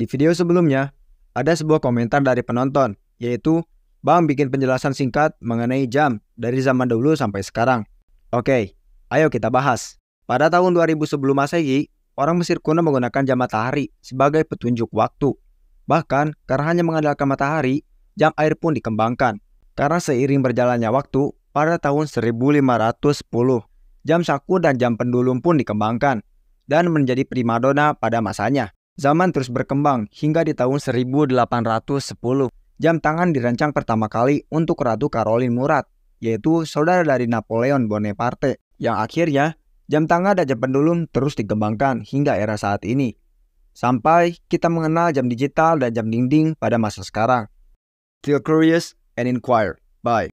Di video sebelumnya, ada sebuah komentar dari penonton, yaitu Bang bikin penjelasan singkat mengenai jam dari zaman dulu sampai sekarang. Oke, ayo kita bahas. Pada tahun 2000 sebelum Masehi, orang Mesir kuno menggunakan jam matahari sebagai petunjuk waktu. Bahkan, karena hanya mengandalkan matahari, jam air pun dikembangkan. Karena seiring berjalannya waktu, pada tahun 1510, jam saku dan jam pendulum pun dikembangkan dan menjadi primadona pada masanya. Zaman terus berkembang hingga di tahun 1810. Jam tangan dirancang pertama kali untuk Ratu Caroline Murat, yaitu saudara dari Napoleon Bonaparte, yang akhirnya jam tangan dan jam pendulum terus dikembangkan hingga era saat ini. Sampai kita mengenal jam digital dan jam dinding pada masa sekarang. Feel curious and inquire. Bye.